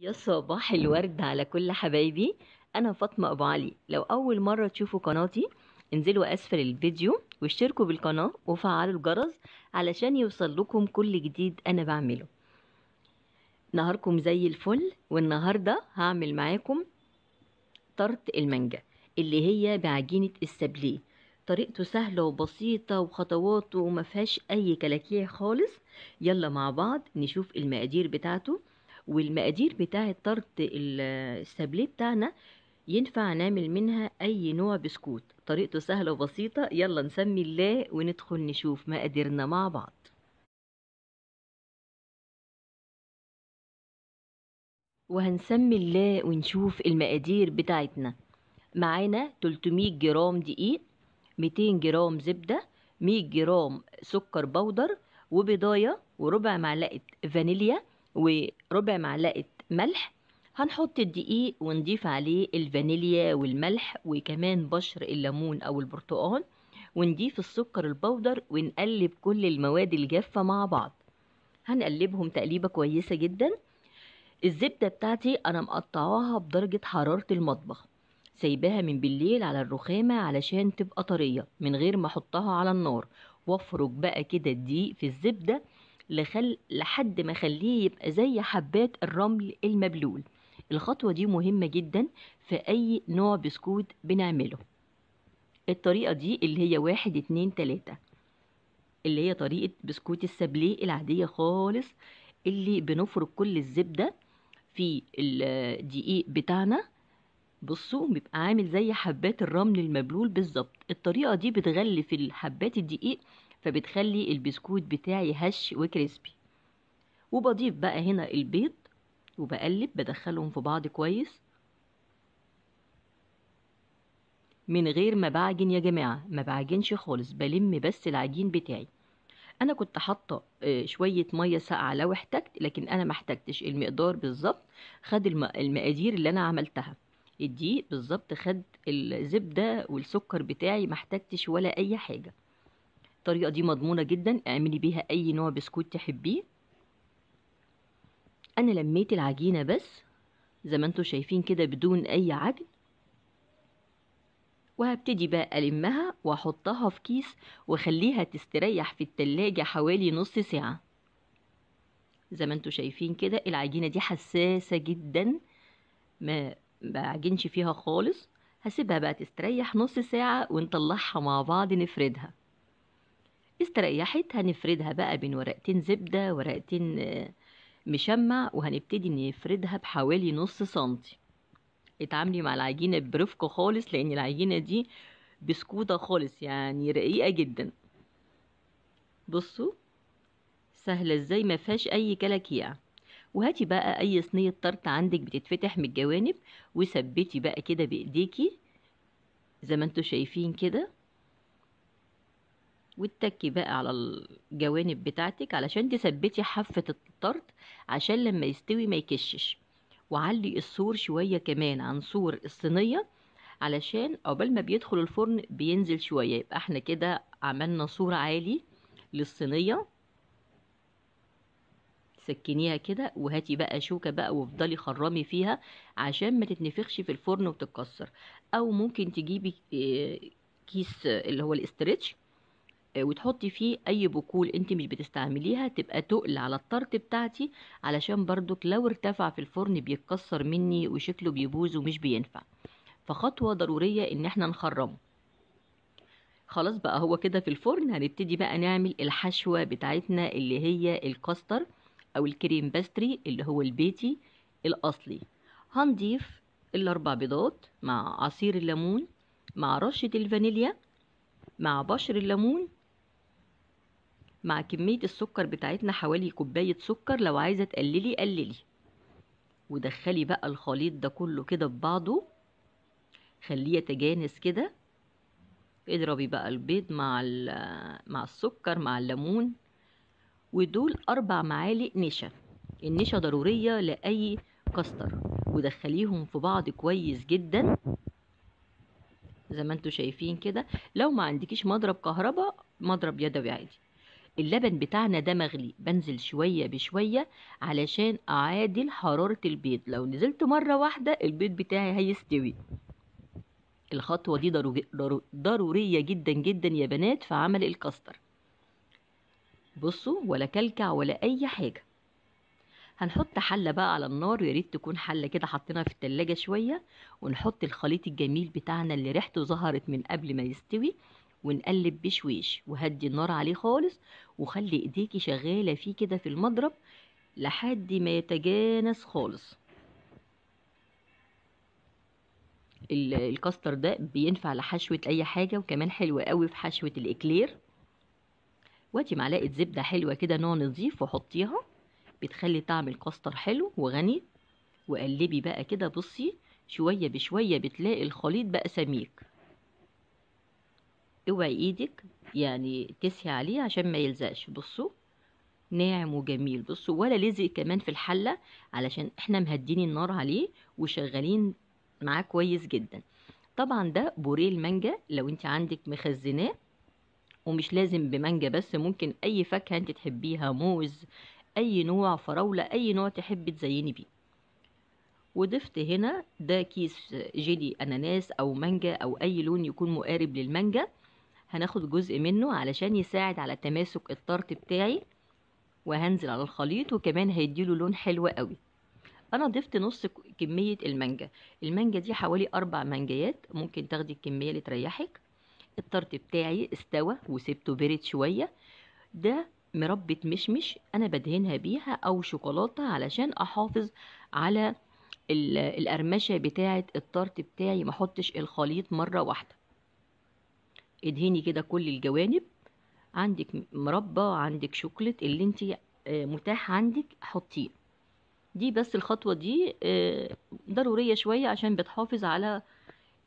يا صباح الورد على كل حبايبي انا فاطمه ابو علي لو اول مره تشوفوا قناتي انزلوا اسفل الفيديو واشتركوا بالقناه وفعلوا الجرس علشان يوصل لكم كل جديد انا بعمله نهاركم زي الفل والنهارده هعمل معاكم طرت المانجا اللي هي بعجينه السابليه طريقته سهله وبسيطه وخطواته وما اي كلاكيع خالص يلا مع بعض نشوف المقادير بتاعته والمقادير بتاعة طرد السابلي بتاعنا ينفع نعمل منها أي نوع بسكوت طريقته سهلة وبسيطة يلا نسمي الله وندخل نشوف مقاديرنا مع بعض وهنسمي الله ونشوف المقادير بتاعتنا معانا 300 جرام دقيق 200 جرام زبدة 100 جرام سكر بودر وبضاية وربع معلقة فانيليا وربع معلقة ملح هنحط الدقيق ونضيف عليه الفانيليا والملح وكمان بشر الليمون او البرتقال ونضيف السكر البودر ونقلب كل المواد الجافة مع بعض هنقلبهم تقليبة كويسة جدا الزبدة بتاعتي انا مقطعاها بدرجة حرارة المطبخ سايباها من بالليل على الرخامة علشان تبقى طرية من غير ما احطها على النار وافرك بقى كده الدقيق في الزبدة لخل لحد ما اخليه يبقى زي حبات الرمل المبلول الخطوة دي مهمة جدا في أي نوع بسكوت بنعمله الطريقة دي اللي هي واحد اتنين تلاتة اللي هي طريقة بسكوت السابلي العادية خالص اللي بنفرك كل الزبدة في الدقيق بتاعنا بصوا بيبقى عامل زي حبات الرمل المبلول بالظبط الطريقة دي بتغلف الحبات الدقيق فبتخلي البسكوت بتاعي هش وكريسبي وبضيف بقى هنا البيض وبقلب بدخلهم في بعض كويس من غير ما بعجن يا جماعة ما بعجنش خالص بلم بس العجين بتاعي انا كنت حاطه آه، شويه ميه ساقعه لو احتجت لكن انا ما احتجتش المقدار بالظبط خد المقادير اللي انا عملتها الدقيق بالظبط خد الزبده والسكر بتاعي ما احتجتش ولا اي حاجه الطريقة دي مضمونة جدا اعملي بيها اي نوع بسكوت تحبيه انا لميت العجينة بس زي ما انتم شايفين كده بدون اي عجن وهبتدي بقى ألمها وأحطها في كيس وأخليها تستريح في التلاجة حوالي نص ساعة زي ما انتم شايفين كده العجينة دي حساسة جدا ما بعجنش فيها خالص هسيبها بقى تستريح نص ساعة ونطلعها مع بعض نفردها استريحت هنفردها بقى بين ورقتين زبدة ورقتين آه، مشمع وهنبتدي نفردها بحوالي نص سنتي اتعاملي مع العجينة برفق خالص لان العجينة دي بسكوتة خالص يعني رقيقة جدا بصوا سهلة ازاي ما فيهاش اي كلاكيع وهاتي بقى اي صينية طرت عندك بتتفتح من الجوانب وثبتي بقى كده بايديكي زي ما انتوا شايفين كده واتكي بقى على الجوانب بتاعتك علشان تثبتي حافة الطرد عشان لما يستوي ما يكشش وعلي السور شوية كمان عن سور الصينية علشان عقبال ما بيدخل الفرن بينزل شوية يبقى احنا كده عملنا سور عالي للصينية سكنيها كده وهاتي بقى شوكة بقى وافضلي خرمي فيها عشان ما تتنفخش في الفرن وتتكسر او ممكن تجيبي آه، كيس آه، اللي هو الاسترتش آه، وتحطي فيه اي بقول انت مش بتستعمليها تبقى تقل على الطرت بتاعتي علشان بردك لو ارتفع في الفرن بيتكسر مني وشكله بيبوظ ومش بينفع فخطوة ضرورية ان احنا نخرمه خلاص بقى هو كده في الفرن هنبتدي بقى نعمل الحشوة بتاعتنا اللي هي الكاستر او الكريم باستري اللي هو البيتي الاصلي هنضيف الاربع بيضات مع عصير الليمون مع رشة الفانيليا مع بشر الليمون مع كمية السكر بتاعتنا حوالي كوباية سكر لو عايزة تقللي قللي ودخلي بقى الخليط ده كله كده في بعضه خليه يتجانس كده اضربي بقى البيض مع مع السكر مع الليمون ودول اربع معالق نشا النشا ضرورية لأي كاستر ودخليهم في بعض كويس جدا زي ما انتوا شايفين كده لو ما عندكيش مضرب كهرباء مضرب يدوي عادي اللبن بتاعنا ده مغلي بنزل شوية بشوية علشان أعادل حرارة البيض لو نزلت مرة واحدة البيض بتاعي هيستوي الخطوة دي ضرورية جدا جدا يا بنات في عمل الكاستر بصوا ولا كلكع ولا أي حاجة هنحط حلة بقى على النار يا ريت تكون حلة كده حطيناها في التلاجة شوية ونحط الخليط الجميل بتاعنا اللي ريحته ظهرت من قبل ما يستوي ونقلب بشويش وهدي النار عليه خالص وخلي ايديكي شغاله فيه كده في المضرب لحد ما يتجانس خالص الكاستر ده بينفع لحشوه اي حاجه وكمان حلو قوي في حشوه الاكلير وادي معلقه زبده حلوه كده نوع نظيف وحطيها بتخلي طعم الكاستر حلو وغني وقلبي بقى كده بصي شويه بشويه بتلاقي الخليط بقى سميك اوعي ايدك يعني تسهي عليه عشان ما يلزقش بصوا ناعم وجميل بصوا ولا لزق كمان في الحلة علشان احنا مهدين النار عليه وشغالين معاه كويس جدا طبعا ده بوريه المانجا لو انت عندك مخزناه ومش لازم بمانجا بس ممكن اي فاكهة انت تحبيها موز اي نوع فراولة اي نوع تحبي تزيني بيه وضفت هنا ده كيس جيلي اناناس او مانجا او اي لون يكون مقارب للمانجا هناخد جزء منه علشان يساعد على تماسك الطرط بتاعي وهنزل على الخليط وكمان هيديله لون حلو قوي انا ضفت نص كمية المانجا المانجا دي حوالي اربع مانجيات ممكن تاخدي الكمية اللي تريحك الطرط بتاعي استوى وسبته برد شوية ده مربة مشمش انا بدهنها بيها او شوكولاتة علشان احافظ على القرمشة بتاعة الطرط بتاعي ما احطش الخليط مرة واحدة ادهني كده كل الجوانب عندك مربى عندك شوكليت اللي انت آه، متاح عندك حطيه دي بس الخطوة دي آه، ضرورية شوية عشان بتحافظ على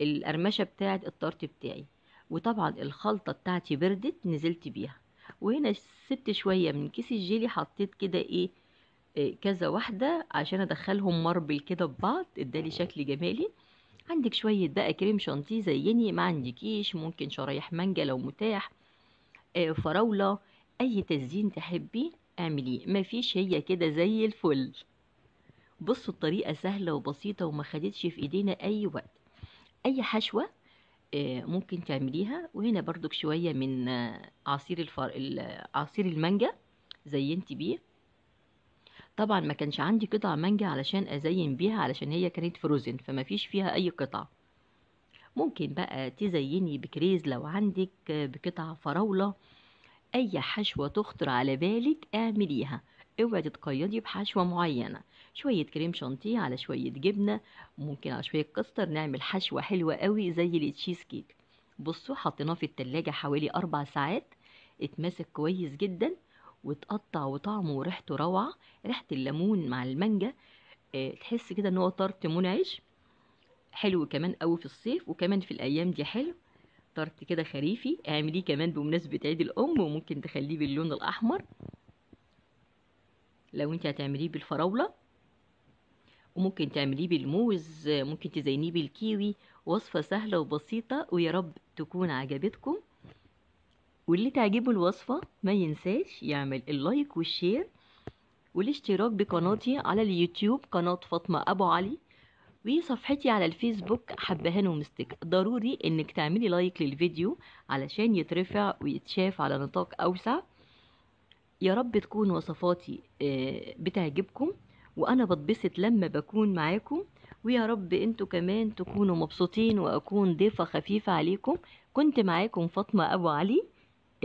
القرمشة بتاعة الطرت بتاعي وطبعا الخلطة بتاعتي بردت نزلت بيها وهنا سبت شوية من كيس الجيلي حطيت كده ايه آه، كذا واحدة عشان ادخلهم مربل كده ببعض ادالي شكل جمالي عندك شوية بقى كريم شانتيه زيني ما عندكيش ممكن شرايح مانجا لو متاح آه، فراولة أي تزيين تحبي اعمليه مفيش هي كده زي الفل بصوا الطريقة سهلة وبسيطة وما خدتش في ايدينا أي وقت أي حشوة آه، ممكن تعمليها وهنا بردك شوية من آه، عصير الفر... عصير المانجا زينت بيه طبعا ما كانش عندي قطع مانجا علشان ازين بيها علشان هي كانت فروزن فما فيش فيها اي قطع ممكن بقى تزيني بكريز لو عندك بقطع فراولة اي حشوة تخطر على بالك اعمليها اوعي تتقيدي بحشوة معينة شوية كريم شانتيه على شوية جبنة ممكن على شوية كاستر نعمل حشوة حلوة قوي زي التشيز كيك بصوا حطيناه في التلاجة حوالي أربع ساعات اتمسك كويس جدا وتقطع وطعمه وريحته روعة ريحة الليمون مع المانجا آه، تحس كده ان هو طرت منعش حلو كمان قوي في الصيف وكمان في الايام دي حلو طرت كده خريفي اعمليه كمان بمناسبة عيد الام وممكن تخليه باللون الاحمر لو انت هتعمليه بالفراولة وممكن تعمليه بالموز ممكن تزينيه بالكيوي وصفة سهلة وبسيطة ويا رب تكون عجبتكم واللي تعجبه الوصفة ما ينساش يعمل اللايك والشير والاشتراك بقناتي على اليوتيوب قناة فاطمة أبو علي وصفحتي على الفيسبوك حبهان ومستك ضروري انك تعملي لايك للفيديو علشان يترفع ويتشاف على نطاق أوسع يا رب تكون وصفاتي آه، بتعجبكم وانا بتبسط لما بكون معاكم ويا رب انتوا كمان تكونوا مبسوطين واكون ضيفه خفيفه عليكم كنت معاكم فاطمه ابو علي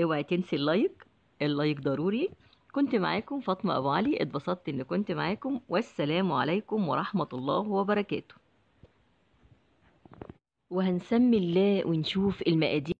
اوعي تنسي اللايك اللايك ضروري كنت معاكم فاطمة أبو علي اتبسطت إن كنت معاكم والسلام عليكم ورحمة الله وبركاته وهنسمي الله ونشوف المقادير